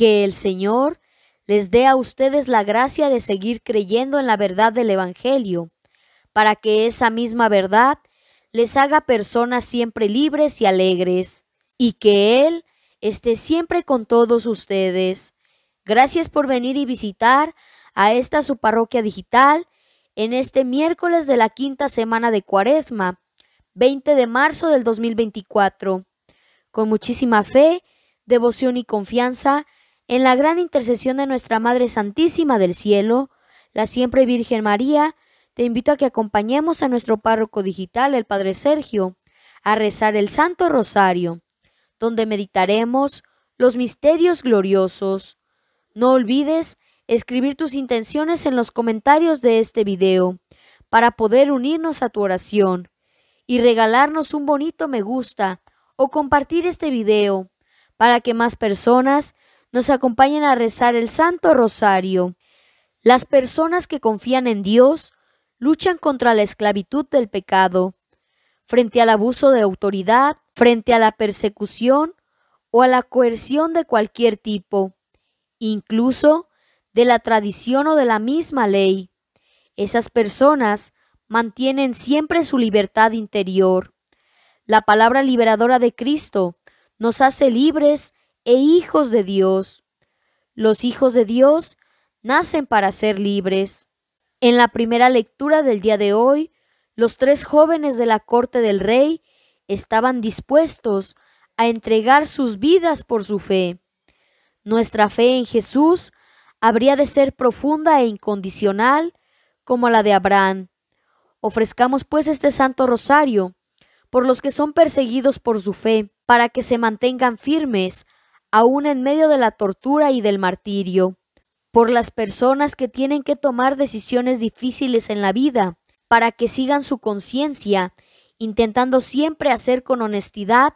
Que el Señor les dé a ustedes la gracia de seguir creyendo en la verdad del Evangelio, para que esa misma verdad les haga personas siempre libres y alegres, y que Él esté siempre con todos ustedes. Gracias por venir y visitar a esta su parroquia digital en este miércoles de la quinta semana de Cuaresma, 20 de marzo del 2024. Con muchísima fe, devoción y confianza, en la gran intercesión de nuestra Madre Santísima del Cielo, la siempre Virgen María, te invito a que acompañemos a nuestro párroco digital, el Padre Sergio, a rezar el Santo Rosario, donde meditaremos los misterios gloriosos. No olvides escribir tus intenciones en los comentarios de este video para poder unirnos a tu oración y regalarnos un bonito me gusta o compartir este video para que más personas nos acompañan a rezar el Santo Rosario. Las personas que confían en Dios luchan contra la esclavitud del pecado, frente al abuso de autoridad, frente a la persecución o a la coerción de cualquier tipo, incluso de la tradición o de la misma ley. Esas personas mantienen siempre su libertad interior. La palabra liberadora de Cristo nos hace libres e hijos de Dios. Los hijos de Dios nacen para ser libres. En la primera lectura del día de hoy, los tres jóvenes de la corte del rey estaban dispuestos a entregar sus vidas por su fe. Nuestra fe en Jesús habría de ser profunda e incondicional como la de Abraham. Ofrezcamos pues este santo rosario por los que son perseguidos por su fe, para que se mantengan firmes aún en medio de la tortura y del martirio, por las personas que tienen que tomar decisiones difíciles en la vida para que sigan su conciencia, intentando siempre hacer con honestidad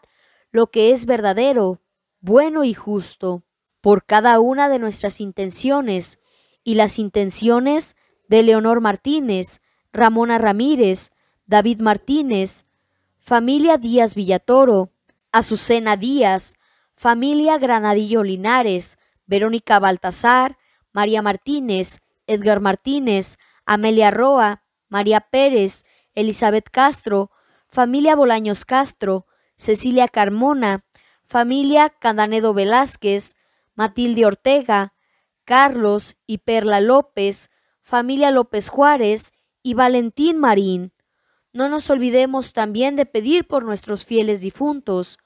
lo que es verdadero, bueno y justo, por cada una de nuestras intenciones y las intenciones de Leonor Martínez, Ramona Ramírez, David Martínez, familia Díaz Villatoro, Azucena Díaz, familia Granadillo Linares, Verónica Baltasar, María Martínez, Edgar Martínez, Amelia Roa, María Pérez, Elizabeth Castro, familia Bolaños Castro, Cecilia Carmona, familia Candanedo Velázquez, Matilde Ortega, Carlos y Perla López, familia López Juárez y Valentín Marín. No nos olvidemos también de pedir por nuestros fieles difuntos,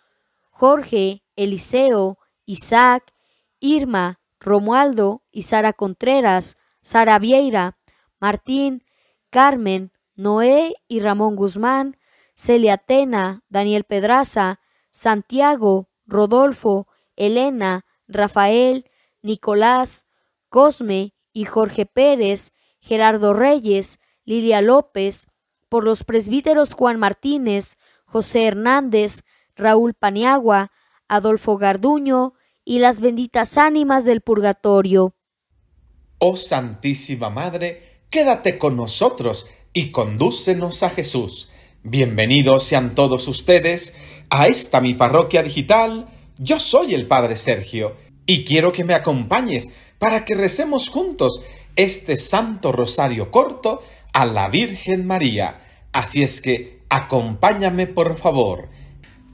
Jorge, Eliseo, Isaac, Irma, Romualdo y Sara Contreras, Sara Vieira, Martín, Carmen, Noé y Ramón Guzmán, Celia Tena, Daniel Pedraza, Santiago, Rodolfo, Elena, Rafael, Nicolás, Cosme y Jorge Pérez, Gerardo Reyes, Lilia López, por los presbíteros Juan Martínez, José Hernández, Raúl Paniagua, Adolfo Garduño y las benditas ánimas del purgatorio. Oh Santísima Madre, quédate con nosotros y condúcenos a Jesús. Bienvenidos sean todos ustedes a esta mi parroquia digital. Yo soy el Padre Sergio y quiero que me acompañes para que recemos juntos este Santo Rosario corto a la Virgen María. Así es que acompáñame por favor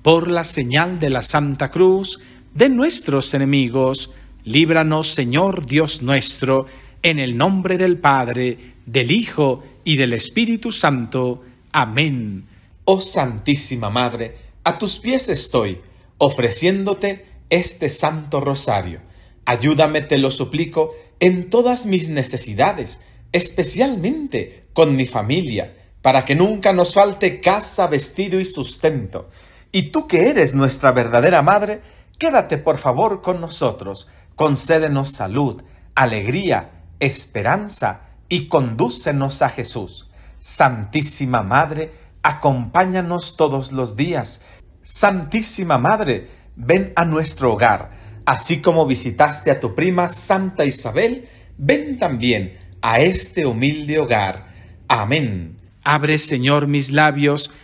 por la señal de la Santa Cruz, de nuestros enemigos, líbranos, Señor Dios nuestro, en el nombre del Padre, del Hijo y del Espíritu Santo. Amén. Oh Santísima Madre, a tus pies estoy, ofreciéndote este santo rosario. Ayúdame, te lo suplico, en todas mis necesidades, especialmente con mi familia, para que nunca nos falte casa, vestido y sustento y tú que eres nuestra verdadera Madre, quédate por favor con nosotros, concédenos salud, alegría, esperanza y condúcenos a Jesús. Santísima Madre, acompáñanos todos los días. Santísima Madre, ven a nuestro hogar. Así como visitaste a tu prima Santa Isabel, ven también a este humilde hogar. Amén. Abre, Señor, mis labios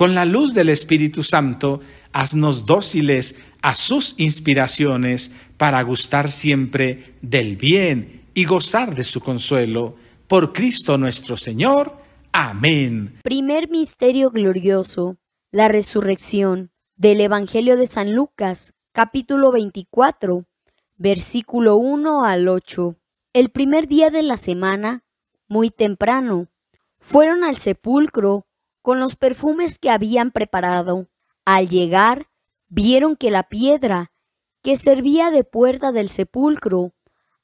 con la luz del Espíritu Santo, haznos dóciles a sus inspiraciones para gustar siempre del bien y gozar de su consuelo. Por Cristo nuestro Señor. Amén. Primer Misterio Glorioso, la Resurrección, del Evangelio de San Lucas, capítulo 24, versículo 1 al 8. El primer día de la semana, muy temprano, fueron al sepulcro con los perfumes que habían preparado. Al llegar, vieron que la piedra que servía de puerta del sepulcro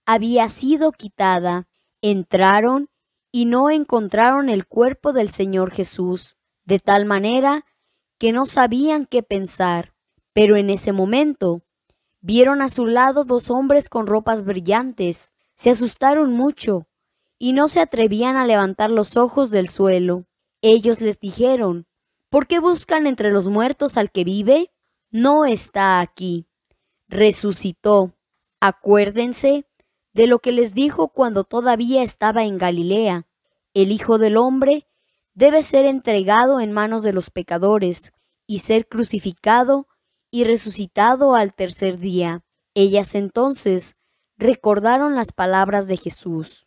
había sido quitada. Entraron y no encontraron el cuerpo del Señor Jesús, de tal manera que no sabían qué pensar. Pero en ese momento vieron a su lado dos hombres con ropas brillantes. Se asustaron mucho y no se atrevían a levantar los ojos del suelo. Ellos les dijeron, ¿por qué buscan entre los muertos al que vive? No está aquí. Resucitó. Acuérdense de lo que les dijo cuando todavía estaba en Galilea. El Hijo del Hombre debe ser entregado en manos de los pecadores y ser crucificado y resucitado al tercer día. Ellas entonces recordaron las palabras de Jesús.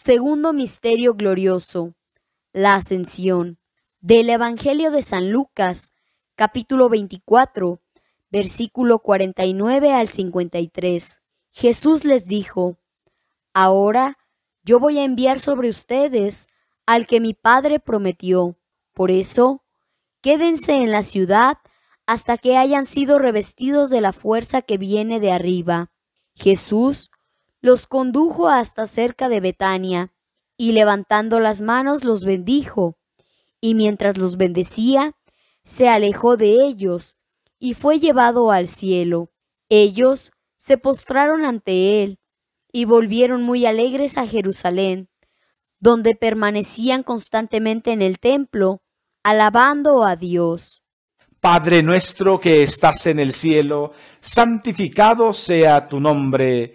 Segundo Misterio Glorioso, la Ascensión, del Evangelio de San Lucas, capítulo 24, versículo 49 al 53. Jesús les dijo, Ahora yo voy a enviar sobre ustedes al que mi Padre prometió. Por eso, quédense en la ciudad hasta que hayan sido revestidos de la fuerza que viene de arriba. Jesús los condujo hasta cerca de Betania, y levantando las manos los bendijo, y mientras los bendecía, se alejó de ellos, y fue llevado al cielo. Ellos se postraron ante él, y volvieron muy alegres a Jerusalén, donde permanecían constantemente en el templo, alabando a Dios. Padre nuestro que estás en el cielo, santificado sea tu nombre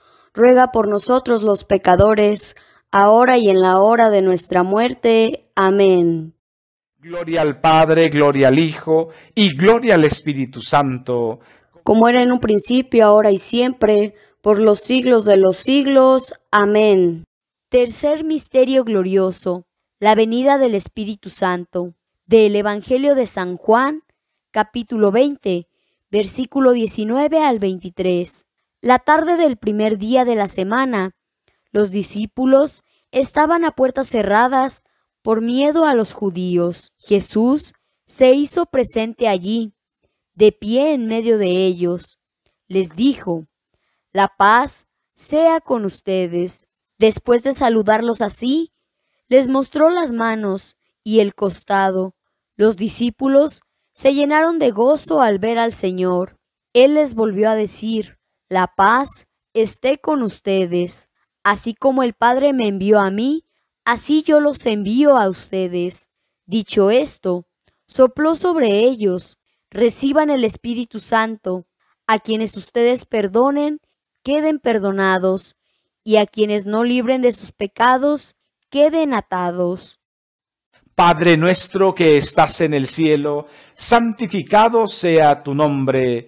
ruega por nosotros los pecadores, ahora y en la hora de nuestra muerte. Amén. Gloria al Padre, gloria al Hijo y gloria al Espíritu Santo. Como era en un principio, ahora y siempre, por los siglos de los siglos. Amén. Tercer misterio glorioso, la venida del Espíritu Santo, del Evangelio de San Juan, capítulo 20, versículo 19 al 23. La tarde del primer día de la semana, los discípulos estaban a puertas cerradas por miedo a los judíos. Jesús se hizo presente allí, de pie en medio de ellos. Les dijo, La paz sea con ustedes. Después de saludarlos así, les mostró las manos y el costado. Los discípulos se llenaron de gozo al ver al Señor. Él les volvió a decir, la paz esté con ustedes. Así como el Padre me envió a mí, así yo los envío a ustedes. Dicho esto, sopló sobre ellos, reciban el Espíritu Santo. A quienes ustedes perdonen, queden perdonados, y a quienes no libren de sus pecados, queden atados. Padre nuestro que estás en el cielo, santificado sea tu nombre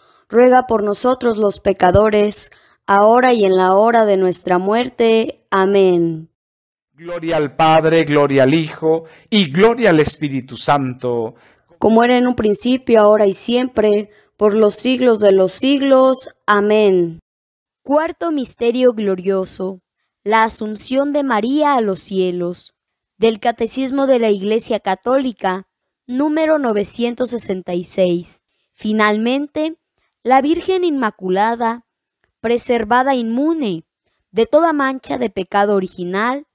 ruega por nosotros los pecadores, ahora y en la hora de nuestra muerte. Amén. Gloria al Padre, gloria al Hijo y gloria al Espíritu Santo. Como era en un principio, ahora y siempre, por los siglos de los siglos. Amén. Cuarto misterio glorioso. La asunción de María a los cielos. Del Catecismo de la Iglesia Católica, número 966. Finalmente, la Virgen Inmaculada, preservada inmune de toda mancha de pecado original,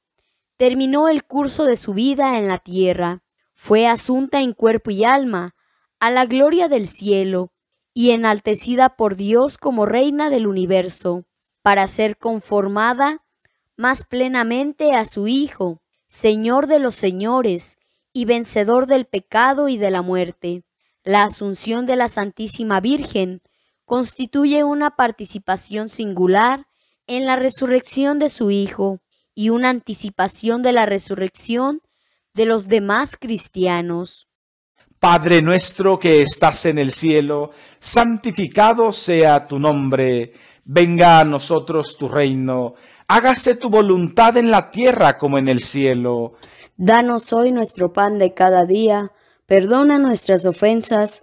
terminó el curso de su vida en la tierra, fue asunta en cuerpo y alma a la gloria del cielo y enaltecida por Dios como reina del universo, para ser conformada más plenamente a su Hijo, Señor de los señores y vencedor del pecado y de la muerte. La asunción de la Santísima Virgen constituye una participación singular en la resurrección de su Hijo y una anticipación de la resurrección de los demás cristianos. Padre nuestro que estás en el cielo, santificado sea tu nombre, venga a nosotros tu reino, hágase tu voluntad en la tierra como en el cielo. Danos hoy nuestro pan de cada día, perdona nuestras ofensas,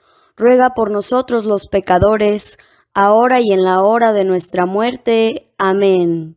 ruega por nosotros los pecadores, ahora y en la hora de nuestra muerte. Amén.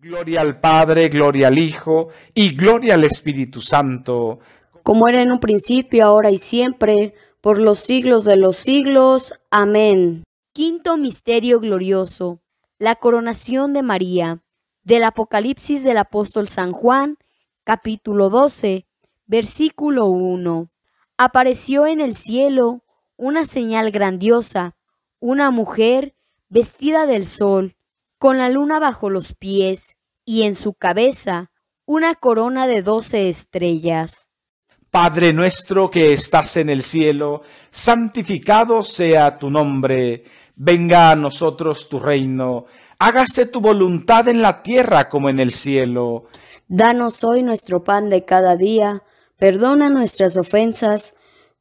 Gloria al Padre, gloria al Hijo y gloria al Espíritu Santo. Como era en un principio, ahora y siempre, por los siglos de los siglos. Amén. Quinto Misterio Glorioso. La coronación de María. Del Apocalipsis del Apóstol San Juan, capítulo 12, versículo 1. Apareció en el cielo una señal grandiosa, una mujer vestida del sol, con la luna bajo los pies y en su cabeza una corona de doce estrellas. Padre nuestro que estás en el cielo, santificado sea tu nombre, venga a nosotros tu reino, hágase tu voluntad en la tierra como en el cielo. Danos hoy nuestro pan de cada día, perdona nuestras ofensas,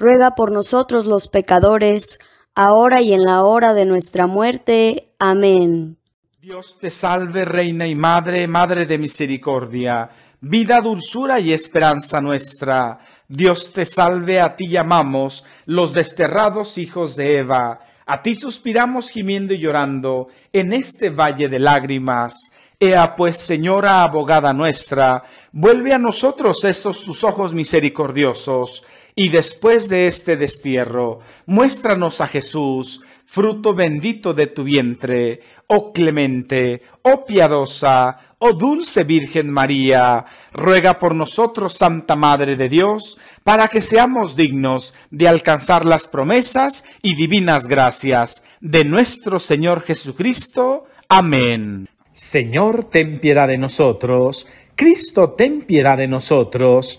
ruega por nosotros los pecadores, ahora y en la hora de nuestra muerte. Amén. Dios te salve, Reina y Madre, Madre de Misericordia, vida, dulzura y esperanza nuestra. Dios te salve, a ti llamamos, los desterrados hijos de Eva. A ti suspiramos gimiendo y llorando en este valle de lágrimas. Ea pues, Señora abogada nuestra, vuelve a nosotros estos tus ojos misericordiosos y después de este destierro, muéstranos a Jesús, fruto bendito de tu vientre, oh clemente, oh piadosa, oh dulce Virgen María, ruega por nosotros, Santa Madre de Dios, para que seamos dignos de alcanzar las promesas y divinas gracias de nuestro Señor Jesucristo. Amén. Señor, ten piedad de nosotros. Cristo, ten piedad de nosotros.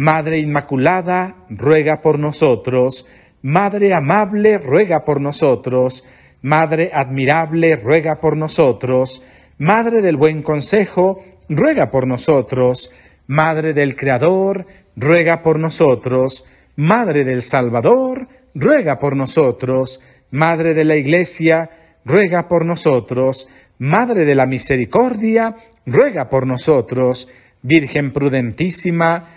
Madre Inmaculada, ruega por nosotros. Madre amable, ruega por nosotros. Madre admirable, ruega por nosotros. Madre del buen consejo, ruega por nosotros. Madre del Creador, ruega por nosotros. Madre del Salvador, ruega por nosotros. Madre de la Iglesia, ruega por nosotros. Madre de la Misericordia, ruega por nosotros. Virgen prudentísima,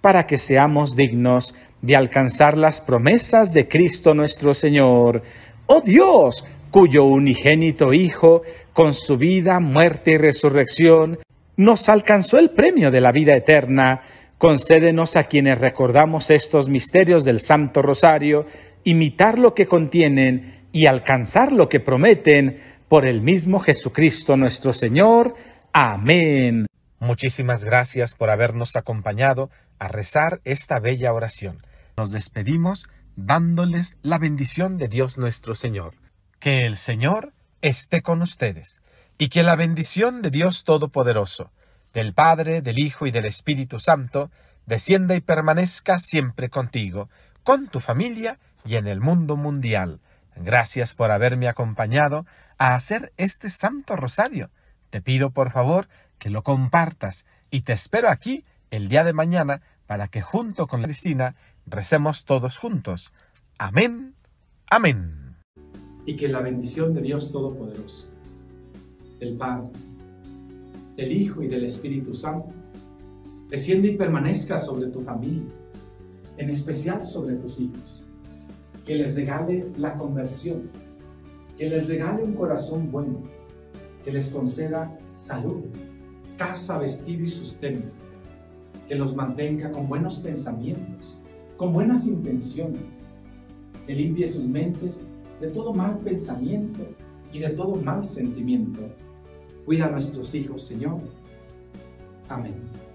para que seamos dignos de alcanzar las promesas de Cristo nuestro Señor. Oh Dios, cuyo unigénito Hijo, con su vida, muerte y resurrección, nos alcanzó el premio de la vida eterna. Concédenos a quienes recordamos estos misterios del Santo Rosario, imitar lo que contienen y alcanzar lo que prometen por el mismo Jesucristo nuestro Señor. Amén. Muchísimas gracias por habernos acompañado a rezar esta bella oración. Nos despedimos dándoles la bendición de Dios nuestro Señor. Que el Señor esté con ustedes y que la bendición de Dios Todopoderoso, del Padre, del Hijo y del Espíritu Santo, descienda y permanezca siempre contigo, con tu familia y en el mundo mundial. Gracias por haberme acompañado a hacer este Santo Rosario. Te pido por favor que lo compartas y te espero aquí el día de mañana para que junto con Cristina recemos todos juntos. Amén, amén. Y que la bendición de Dios Todopoderoso, del Padre, del Hijo y del Espíritu Santo, descienda y permanezca sobre tu familia, en especial sobre tus hijos. Que les regale la conversión, que les regale un corazón bueno, que les conceda salud casa, vestido y sustento, que los mantenga con buenos pensamientos, con buenas intenciones, que limpie sus mentes de todo mal pensamiento y de todo mal sentimiento. Cuida a nuestros hijos, Señor. Amén.